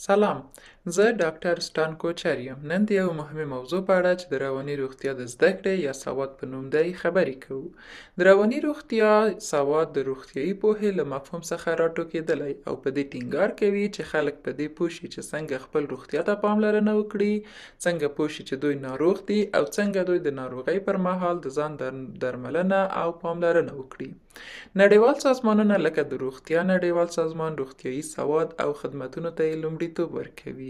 Selam. زه ډاکټر سټان کوچر یم نن د یو مهمې موضوع په اړه چې د رواني روغتیا د زده کړې یا سواد په نوم دی خبرې کوو د رواني روغتیا سواد د روغتیایي پوهې له مفهوم څخه راټوکېدلی او په دې ټینګار کوي چې خلک په دې پوه شي چې څنګه خپل روغتیا ته پاملرنه وکړي څنګه پوه شي چې دوی ناروغ دي او څنګه دوی د ناروغۍ پر مهال د ځان درملنه او پاملرنه وکړي نړیوال سازمانونه لکه د روغتیا نړیوال سازمان روغتیایي سواد او خدمتونو ته یې لومړیتوب ورکوي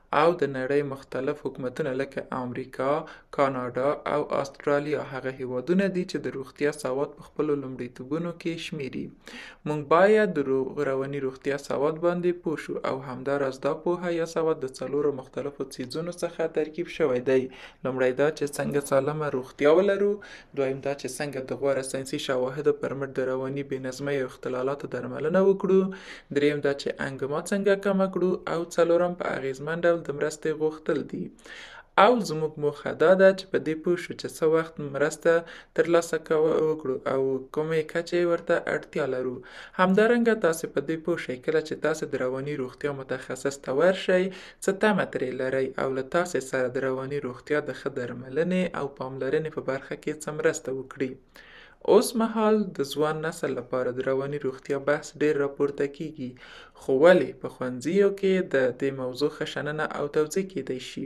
او د نړۍ مختلف حکومتونه لکه امریکا، کاناډا او آسټرالیا هغه هیوادونه دي چې د روغتیا سواد په خپلو لومړیتوبونو کې شمیري. موږ باید د رواني روغتیا سواد باندې پوه شو او همداراز دا پوهه یا سواد د څلورو مختلفو څیزونو څخه ترکیب شوی دی. لومړی دا چې څنګه سالمه روغتیا ولرو، دویم دا چې څنګه د غوره ساینسي شواهدو پر مټ د رواني بې نظمۍ او اختلالاتو درملنه وکړو، دریم دا چې انګما څنګه کمه کړو او څلورم په اغیزمن ډول د مرستې غوښتل دي او زموږ موخه دا ده چې په دې پوه شو چې څه وخت مرسته ترلاسه وکړو او کومې کچې ورته اړتیا لرو همدارنګه تاسې په دې پوه شئ کله چې تاسې د رواني روغتیا متخصص ته ورشئ څه تمه ترې لرئ او له تاسې سره د رواني روغتیا د ښه درملنې او پاملرنې په برخه کې څه مرسته وکړي اوس مهال د ځوان نسل لپاره د رواني روغتیا بحث ډیر راپورته کیږي خو ولې په ښوونځیو کې د دې موضوع ښه شننه او توضیح کیدی شي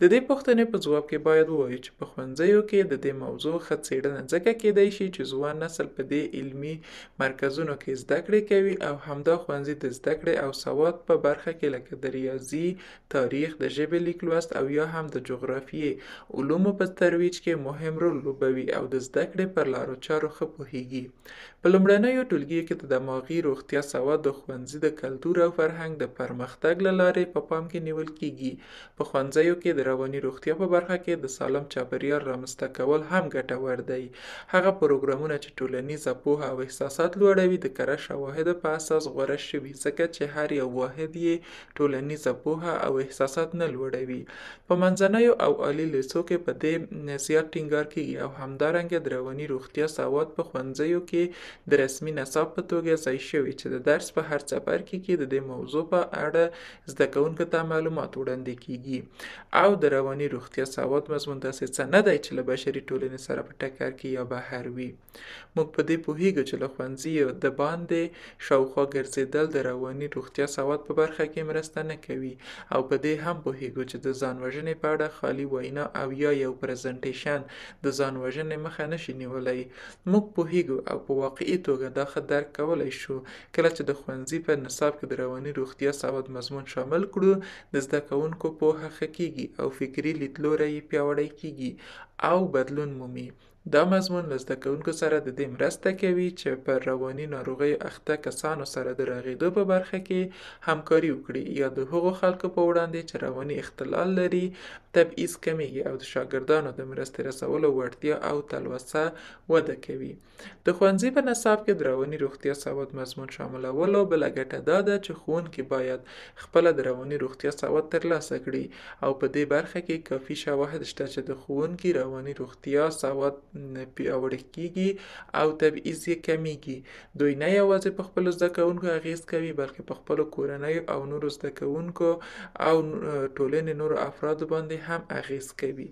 د دې پوښتنې په ځواب کې باید ووایو چې په ښوونځیو کې د دې موضوع ښه څېړنه ځکه کیدی شي چې ځوان نسل په دې علمي مرکزونو کې زده کړې کوي او همدا ښوونځي د زده کړې او سواد په برخه کې لکه د ریاضي تاریخ د ژبې لیک لوست او یا هم د جغرافیې علومو په ترویج کې مهم رول لوبوي او د زده کړې پر لارو چارو ښه پوهیږي په لومړنیو ټولګیو کې د دماغي روغتیا سواد د ښوونځي د کلتور او فرهنګ د پرمختګ له لارې په پام کې نیول کیږي په ښوونځیو کې د رواني روغتیا په برخه کې د سالم چاپېریال رامنځته کول هم ګټور دی هغه پروګرامونه چې ټولنیزه پوهه او احساسات لوړوي د کره شواهدو په اساس غوره شوي ځکه چې هر یو واحد یې ټولنیزه پوهه او احساسات نه لوړوي په منځنیو او عالي لیسو کې په دې زیات ټینګار کیږي او همدارنګه د رواني روغتیا سواد په ښوونځیو کې د رسمي نصاب په توګه ځای شوي چې د درس په هر څپرکې برخه کې د دې موضوع په اړه زده کوونکو ته معلومات وړاندې کیږي او د رواني روغتیا سواد مضمون داسې څه نه دی چې له بشري ټولنې سره په ټکر کې یا بهر وي موږ په دې پوهیږو چې له ښوونځي د باندې شاوخوا ګرځېدل د رواني روغتیا سواد په برخه کې مرسته نه کوي او په دې هم پوهیږو چې د ځان وژنې په اړه خالی وینا او یا یو پرزنټیشن د ځان وژنې مخه نشي نیولای موږ پوهیږو او په واقعي توګه دا درک کولای شو کله چې د ښوونځي په نصاب نصاب کې د رواني روغتیا سبد مضمون شامل کړو د زده کوونکو پوهه ښه کیږي او فکري لیدلوری یې پیاوړی کیږي او بدلون مومي دا مضمون له زده کوونکو سره د دې مرسته کوي چې پر رواني ناروغیو اخته کسانو سره د رغېدو په برخه کې همکاري وکړي یا د هغو خلکو په وړاندې چې رواني اختلال لري تبعیض کمیږي او د شاګردانو د مرستې رسولو وړتیا او تلوسه وده کوي د ښوونځي په نصاب کې د رواني روغتیا سواد مضمون شاملولو بله ګټه دا ده چې ښوونکي باید خپله د رواني روغتیا سواد ترلاسه کړي او په دې برخه کې کافي شواهد شته چې د ښوونکي رواني روغتیا سواد پیاوړی کیږي او تبعیض یې کمیږي دوی نه یوازې په خپل زده کوونکو اغیز کوي بلکې په خپل کورنۍ او نورو زده کوونکو او ټولنې نورو افرادو باندې هم اغیز کوي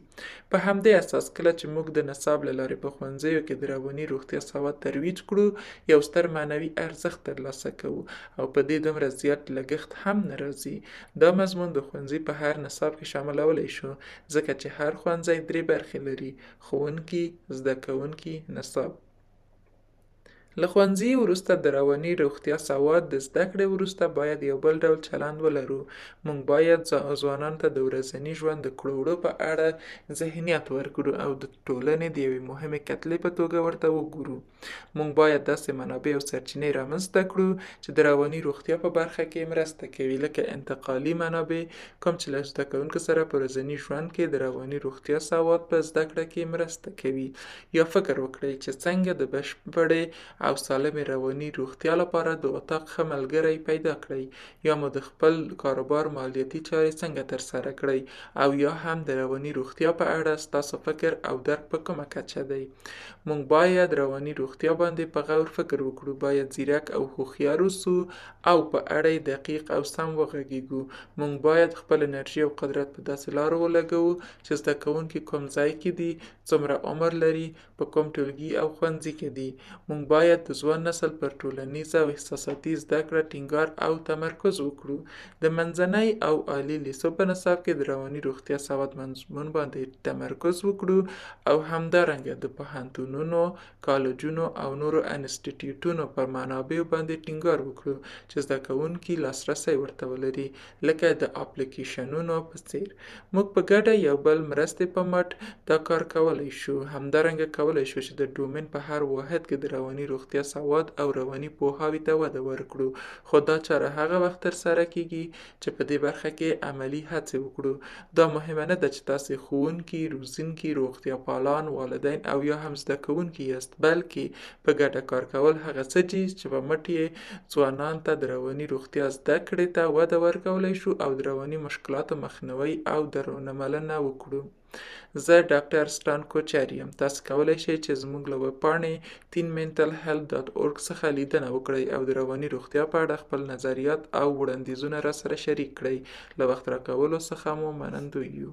په همدې اساس کله چې موږ د نصاب له لارې په ښوونځیو کې د رواني روغتیا سواد ترویج کړو یو ستر معنوي ارزښت ترلاسه کوو او په دې دومره زیات لګښت هم نه راځي دا مضمون د ښوونځي په هر نصاب کې شاملولی شو ځکه چې هر ښوونځی درې برخې لري ښوونکي زده کوونکي نصاب له ښوونځي وروسته د رواني روغتیا سواد د زده کړې وروسته باید یو بل ډول چلند ولرو موږ باید ځوانانو ته د ورځني ژوند د کړو وړو په اړه ذهنیت ورکړو او د ټولنې د یوې مهمې کتلې په توګه ورته وګورو موږ باید داسې منابع او سرچینې رامنځته کړو چې د رواني روغتیا په برخه کې مرسته کوي لکه انتقالي منابع کوم چې له زده کوونکو سره په ورځني ژوند کې د رواني روغتیا سواد په زده کړه کې مرسته کوي یا فکر وکړئ چې څنګه د بشپړې او سالمې رواني روغتیا لپاره د اتاق ښه ملګری پیدا کړئ یا مو د خپل کاروبار مالیاتي چارې څنګه ترسره کړئ او یا هم د رواني روغتیا په اړه ستاسو فکر او درک په کومه کچه دی موږ باید رواني روغتیا باندې په غور فکر وکړو باید ځیرک او هوښیار اوسو او په اړه دقیق او سم وغږیږو موږ باید خپل انرژي او قدرت په داسې لارو ولګوو چې زده کوونکي کوم ځای کې دي څومره عمر لري په کوم ټولګي او ښوونځي کې دي موږ باید باید د ځوان نسل پر ټولنیزه او احساساتي زده کړه ټینګار او تمرکز وکړو د منځنۍ او عالی لیسو په نصاب کې د رواني روغتیا سواد منظمون باندې تمرکز وکړو او همدارنګه د پوهنتونونو کالجونو او نورو انسټیټیوټونو پر منابعو باندې ټینګار وکړو چې زده کوونکي لاسرسی ورته ولري لکه د اپلیکیشنونو په څیر موږ په ګډه یو بل مرستې په مټ دا کار کولی شو همدارنګه کولی شو چې د ډومین په هر واحد کې د رواني روغتیا روغتیا سواد او رواني پوهاوي ته وده ورکړو خو دا چاره هغه وخت ترسره کیږي چې په دې برخه کې عملی هڅې وکړو دا مهمه نه ده چې تاسې ښوونکي روزونکي روغتیا پالان والدین او یا هم زده کوونکي یاست بلکې په ګډه کار کول هغه څه چې په مټ یې ځوانان ته د رواني روغتیا زده کړې ته وده ورکولی شو او د رواني مشکلاتو مخنیوی او درونملنه وکړو زه ډاکټر سټان کوچر یم تاسو کولی شئ چې زموږ له ویب پاڼې تین منټل هیلت ډاټ اورګ څخه لیدنه وکړئ او د رواني روغتیا په اړه خپل نظریات او وړاندیزونه راسره شریک کړئ له وخت راکولو څخه مو منندوی یو